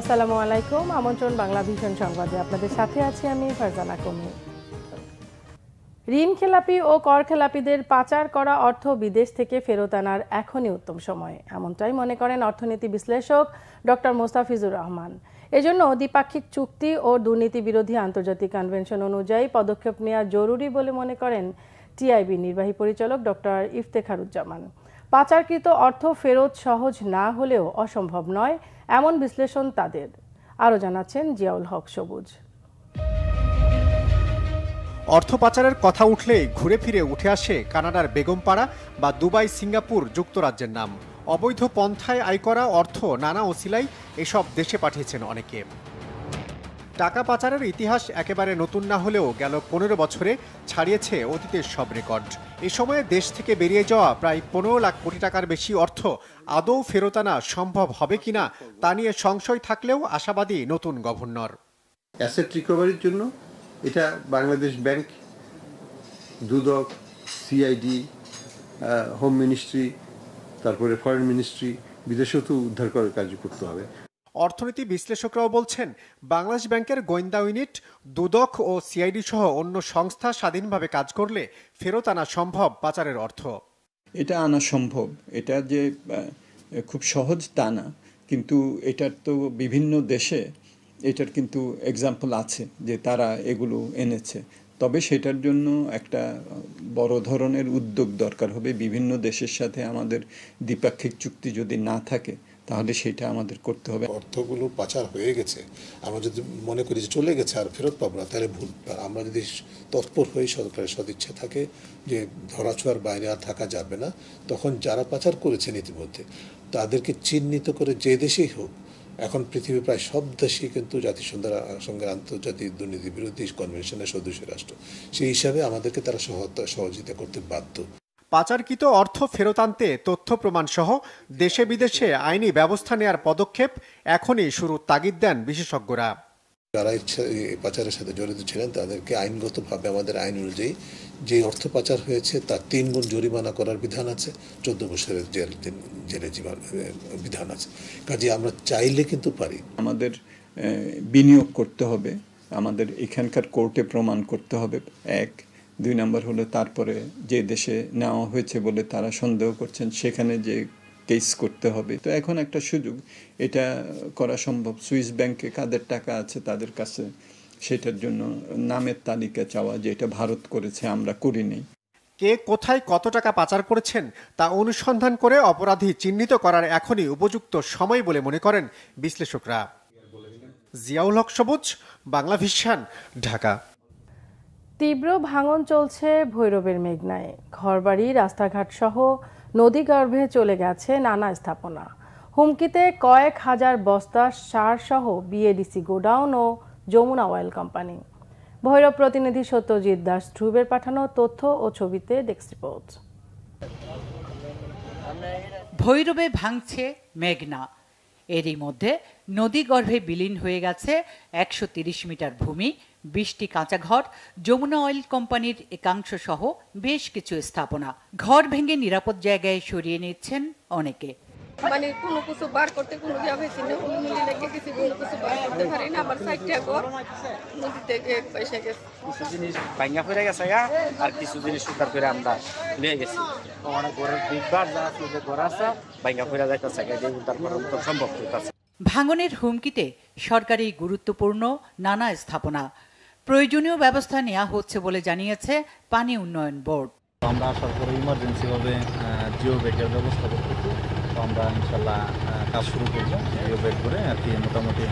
আসসালামু আলাইকুম আমন্ত্রণ বাংলা ভিশন সংবাদে আপনাদের সাথে আছি আমি ফারজানা কমি ঋণ খেলাপি ও কর খেলাপিদের পাচার করা অর্থ বিদেশ থেকে ফেরত আনার এখনই উত্তম সময় এমনটাই মনে করেন অর্থনীতি বিশ্লেষক ডক্টর মোস্তাফিজুর রহমান এজন্য দ্বিপাক্ষিক চুক্তি ও দুর্নীতি বিরোধী আন্তর্জাতিক কনভেনশন অনুযায়ী পদক্ষেপ নেওয়া জরুরি বলে মনে করেন টিআইবি নির্বাহী পরিচালক ডক্টর ইফতেখারুজ্জামান পাচারকৃত অর্থ ফেরত সহজ না হলেও অসম্ভব নয় এমন বিশ্লেষণ তাদের আরও জানাচ্ছেন জিয়াউল হক সবুজ অর্থ পাচারের কথা উঠলেই ঘুরে ফিরে উঠে আসে কানাডার বেগমপাড়া বা দুবাই সিঙ্গাপুর যুক্তরাজ্যের নাম অবৈধ পন্থায় আয় করা অর্থ নানা ওসিলাই এসব দেশে পাঠিয়েছেন অনেকে টাকা পাচারের ইতিহাস একেবারে নতুন না হলেও গেল পনেরো বছরে ছাড়িয়েছে অতীতের সব রেকর্ড এ সময়ে দেশ থেকে বেরিয়ে যাওয়া প্রায় পনেরো লাখ কোটি টাকার বেশি অর্থ আদৌ ফেরত আনা সম্ভব হবে কিনা তা নিয়ে সংশয় থাকলেও আশাবাদী নতুন গভর্নর অ্যাসেট রিকভারির জন্য এটা Bangladesh bank Dudok CID home ministry তারপরে ফরেন মিনিস্ট্রি বিদেশেও তো উদ্ধার করার কার্য করতে হবে অর্থনীতি বিশ্লেষকরাও বলছেন বাংলাদেশ ব্যাংকের গোয়েন্দা ইউনিট দুদক ও সিআইডি সহ অন্য সংস্থা স্বাধীনভাবে কাজ করলে ফেরত আনা সম্ভব পাচারের অর্থ এটা আনা সম্ভব এটা যে খুব সহজ তা না কিন্তু এটার তো বিভিন্ন দেশে এটার কিন্তু এক্সাম্পল আছে যে তারা এগুলো এনেছে তবে সেটার জন্য একটা বড় ধরনের উদ্যোগ দরকার হবে বিভিন্ন দেশের সাথে আমাদের দ্বিপাক্ষিক চুক্তি যদি না থাকে তাহলে সেটা আমাদের করতে হবে অর্থগুলো পাচার হয়ে গেছে আমরা যদি মনে করি যে চলে গেছে আর ফেরত পাবো না তাহলে ভুল আমরা যদি তৎপর হয়ে সরকারের সদিচ্ছা থাকে যে ধরাছোঁয়ার বাইরে আর থাকা যাবে না তখন যারা পাচার করেছেন ইতিমধ্যে তাদেরকে চিহ্নিত করে যে দেশেই হোক এখন পৃথিবীর প্রায় সব দেশই কিন্তু জাতিসংঘের সঙ্গে আন্তর্জাতিক দুর্নীতি বিরোধী কনভেনশনের সদস্য রাষ্ট্র সেই হিসাবে আমাদেরকে তারা সহযোগিতা করতে বাধ্য পাচারকৃত অর্থ ফেরত আনতে তথ্য প্রমাণসহ দেশে বিদেশে আইনি ব্যবস্থা নেওয়ার পদক্ষেপ এখনই শুরু তাগিদ দেন বিশেষজ্ঞরা যারা ইচ্ছা পাচারের সাথে জড়িত ছিলেন তাদেরকে আইনগতভাবে আমাদের আইন অনুযায়ী যে অর্থ পাচার হয়েছে তার তিন গুণ জরিমানা করার বিধান আছে চোদ্দ বছরের জেল জেলে জীবন বিধান আছে কাজে আমরা চাইলে কিন্তু পারি আমাদের বিনিয়োগ করতে হবে আমাদের এখানকার কোর্টে প্রমাণ করতে হবে এক দুই নম্বর হলো তারপরে যে দেশে নেওয়া হয়েছে বলে তারা সন্দেহ করছেন সেখানে যে কেস করতে হবে তো এখন একটা সুযোগ এটা করা সম্ভব সুইস ব্যাংকে কাদের টাকা আছে তাদের কাছে সেটার জন্য নামের তালিকা চাওয়া যে এটা ভারত করেছে আমরা করিনি কে কোথায় কত টাকা পাচার করেছেন তা অনুসন্ধান করে অপরাধী চিহ্নিত করার এখনই উপযুক্ত সময় বলে মনে করেন বিশ্লেষকরা জিয়াউল হক সবুজ বাংলা ভিশান ঢাকা তীব্র ভাঙন চলছে ভৈরবের মেঘনায় ঘরবাড়ি রাস্তাঘাট সহ নদী গর্ভে চলে গেছে নানা স্থাপনা হুমকিতে কয়েক হাজার বস্তা সার সহ বিএডিসি গোডাউন ও যমুনা অয়েল কোম্পানি ভৈরব প্রতিনিধি সত্যজিৎ দাস ধ্রুবের পাঠানো তথ্য ও ছবিতে দেখছি রিপোর্ট ভৈরবে ভাঙছে মেঘনা এরই মধ্যে নদীগর্ভে বিলীন হয়ে গেছে একশো মিটার ভূমি বিশটি ঘর যমুনা অয়েল কোম্পানির একাংশ সহ বেশ কিছু স্থাপনা ঘর ভেঙে নিরাপদ জায়গায় সরিয়ে নিচ্ছেন অনেকে মানে কোনো কিছু বার করতে কোনো যা হয়েছে না মিলি লেগে গেছি কোনো কিছু বার করতে পারি না আমার সাইডটা ঘর নদীতে পয়সা গেছে কিছু জিনিস ভাঙ্গা ফেরে গেছে গা আর কিছু জিনিস সুতার করে আমরা নিয়ে গেছি অনেক ঘরের দিকবার যা আছে যে ঘর আছে ভাঙ্গা ফেরে যাইতেছে গা যে উদ্ধার করা সম্ভব হইতেছে ভাঙনের হুমকিতে সরকারি গুরুত্বপূর্ণ নানা স্থাপনা প্রয়োজনীয় ব্যবস্থা নেওয়া হচ্ছে বলে জানিয়েছে পানি উন্নয়ন বোর্ড আমরা সরকারি ইমার্জেন্সি ভাবে জিও ব্যাগের ব্যবস্থা করতেছি তো আমরা ইনশাল্লাহ কাজ শুরু করবো ভিডিও বের করে আর কি মোটামুটি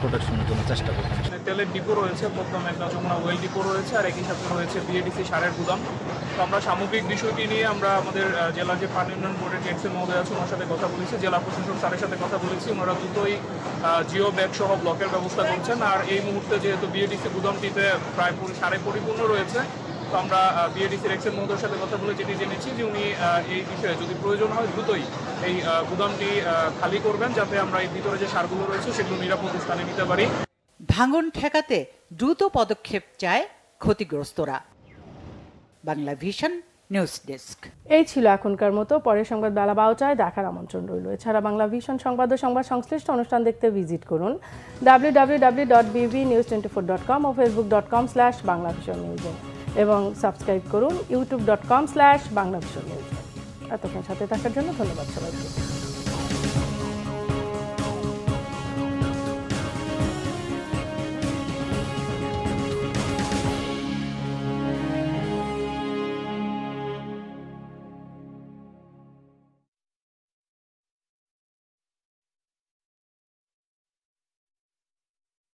প্রোটেকশনের জন্য চেষ্টা করবো তেলের ডিপো রয়েছে প্রথম একটা যমুনা ওয়েল ডিপো রয়েছে আর একই সাথে রয়েছে বিএডিসি সারের গুদাম তো আমরা সামগ্রিক বিষয়টি নিয়ে আমরা আমাদের জেলার যে পানি উন্নয়ন বোর্ডের জেটসি মহোদয় আছে ওনার সাথে কথা বলেছি জেলা প্রশাসক স্যারের সাথে কথা বলেছি ওনারা দুটোই জিও ব্যাগ সহ ব্লকের ব্যবস্থা করছেন আর এই মুহূর্তে যেহেতু বিএডিসি গুদামটিতে প্রায় সাড়ে পরিপূর্ণ রয়েছে তো আমরা বিএডিসির এক্সেল মহোদয়ের সাথে কথা বলে যেটি জেনেছি যে উনি এই বিষয়ে যদি প্রয়োজন হয় দ্রুতই এই গুদামটি খালি করবেন যাতে আমরা এই ভিতরে যে সারগুলো রয়েছে সেগুলো নিরাপদ স্থানে নিতে পারি ভাঙন ঠেকাতে দ্রুত পদক্ষেপ চায় ক্ষতিগ্রস্তরা বাংলা ভিশন নিউজ ডেস্ক এই ছিল এখনকার মতো পরের সংবাদ বেলা বারোটায় দেখার আমন্ত্রণ রইল এছাড়া বাংলা ভিশন সংবাদ ও সংবাদ সংশ্লিষ্ট অনুষ্ঠান দেখতে ভিজিট করুন W W W dot BB news twenty four dot com ও Facebook dot com slash Bangla Vision news এবং সাবস্ক্রাইব করুন YouTube dot com slash Bangla এতক্ষণ সাথে থাকার জন্য ধন্যবাদ সবাইকে